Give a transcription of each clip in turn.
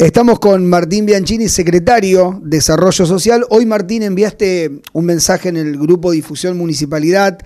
Estamos con Martín Bianchini, secretario de Desarrollo Social. Hoy, Martín, enviaste un mensaje en el grupo Difusión Municipalidad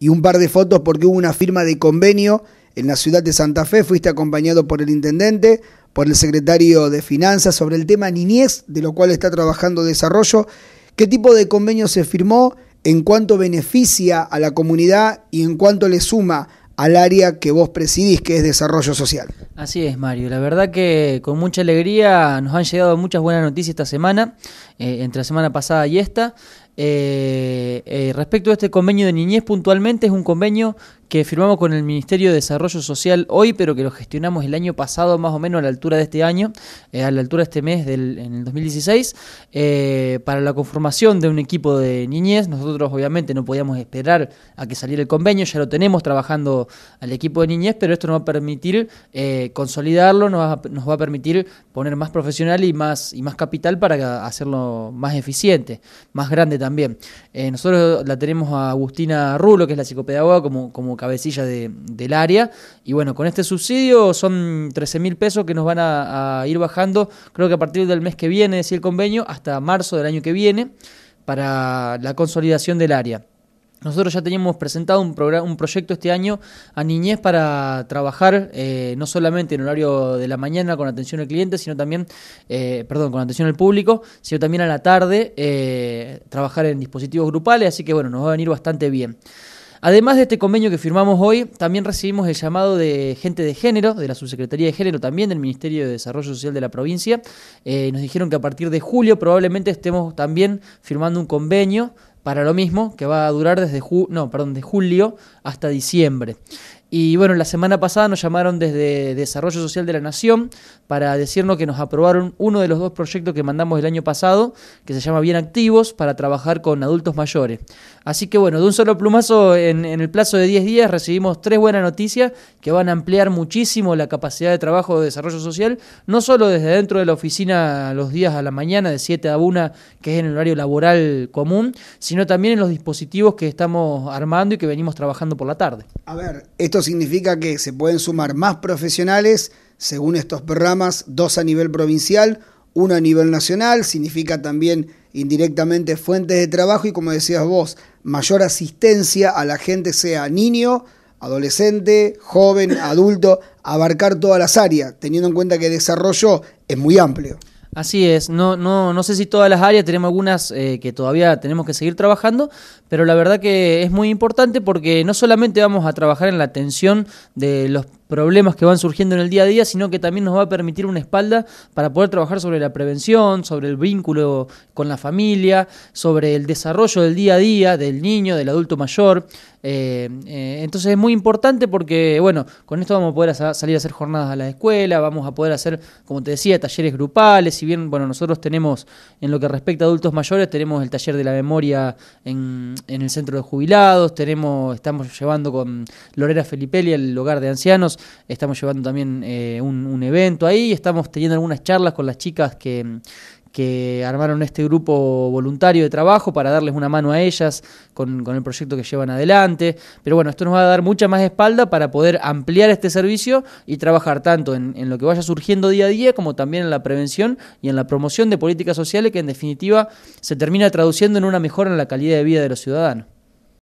y un par de fotos porque hubo una firma de convenio en la ciudad de Santa Fe. Fuiste acompañado por el intendente, por el secretario de Finanzas sobre el tema niñez, de lo cual está trabajando Desarrollo. ¿Qué tipo de convenio se firmó? ¿En cuánto beneficia a la comunidad y en cuánto le suma al área que vos presidís, que es desarrollo social. Así es, Mario. La verdad que con mucha alegría nos han llegado muchas buenas noticias esta semana, eh, entre la semana pasada y esta. Eh, eh, respecto a este convenio de niñez, puntualmente es un convenio que firmamos con el Ministerio de Desarrollo Social hoy, pero que lo gestionamos el año pasado, más o menos a la altura de este año, eh, a la altura de este mes, del, en el 2016, eh, para la conformación de un equipo de niñez. Nosotros obviamente no podíamos esperar a que saliera el convenio, ya lo tenemos trabajando al equipo de niñez, pero esto nos va a permitir consolidarlo, nos va, nos va, a permitir poner más profesional y más, y más capital para hacerlo más eficiente, más grande también. nosotros la tenemos a Agustina Rulo, que es la psicopedagoga, como, cabecilla del área. Y bueno, con este subsidio son 13 mil pesos que nos van a, a, ir bajando, creo que a partir del mes que viene, decía el convenio, hasta marzo del año que viene, para la consolidación del área. Nosotros ya teníamos presentado un, un proyecto este año a niñez para trabajar eh, no solamente en horario de la mañana con atención al cliente, sino también, eh, perdón, con atención al público, sino también a la tarde eh, trabajar en dispositivos grupales, así que bueno, nos va a venir bastante bien. Además de este convenio que firmamos hoy, también recibimos el llamado de gente de género, de la Subsecretaría de Género, también del Ministerio de Desarrollo Social de la provincia. nos dijeron que a partir de julio probablemente estemos también firmando un convenio para lo mismo, que va a durar desde, ju no, perdón, de julio hasta diciembre. Y bueno, la semana pasada nos llamaron desde Desarrollo Social de la Nación para decirnos que nos aprobaron uno de los dos proyectos que mandamos el año pasado, que se llama Bien Activos, para trabajar con adultos mayores. Así que bueno, de un solo plumazo, en, el plazo de 10 días recibimos tres buenas noticias que van a ampliar muchísimo la capacidad de trabajo de desarrollo social, no solo desde dentro de la oficina los días a la mañana, de 7 a 1, que es en el horario laboral común, sino también en los dispositivos que estamos armando y que venimos trabajando por la tarde. A ver, esto significa que se pueden sumar más profesionales según estos programas, dos a nivel provincial, uno a nivel nacional, significa también indirectamente fuentes de trabajo y como decías vos, mayor asistencia a la gente, sea niño, adolescente, joven, adulto, abarcar todas las áreas, teniendo en cuenta que el desarrollo es muy amplio. Así es, no, no, no sé si todas las áreas, tenemos algunas eh, que todavía tenemos que seguir trabajando, pero la verdad que es muy importante porque no solamente vamos a trabajar en la atención de los problemas que van surgiendo en el día a día, sino que también nos va a permitir una espalda para poder trabajar sobre la prevención, sobre el vínculo con la familia, sobre el desarrollo del día a día del niño, del adulto mayor. Eh, eh entonces es muy importante porque, bueno, con esto vamos a poder salir a hacer jornadas a la escuela, vamos a poder hacer, como te decía, talleres grupales. Si bien, bueno, nosotros tenemos, en lo que respecta a adultos mayores, tenemos el taller de la memoria en, en el centro de jubilados, tenemos, estamos llevando con Lorera Felipelli, el hogar de ancianos, estamos llevando también eh, un evento ahí, estamos teniendo algunas charlas con las chicas que que armaron este grupo voluntario de trabajo para darles una mano a ellas con, el proyecto que llevan adelante. Pero bueno, esto nos va a dar mucha más espalda para poder ampliar este servicio y trabajar tanto en, lo que vaya surgiendo día a día como también en la prevención y en la promoción de políticas sociales que en definitiva se termina traduciendo en una mejora en la calidad de vida de los ciudadanos.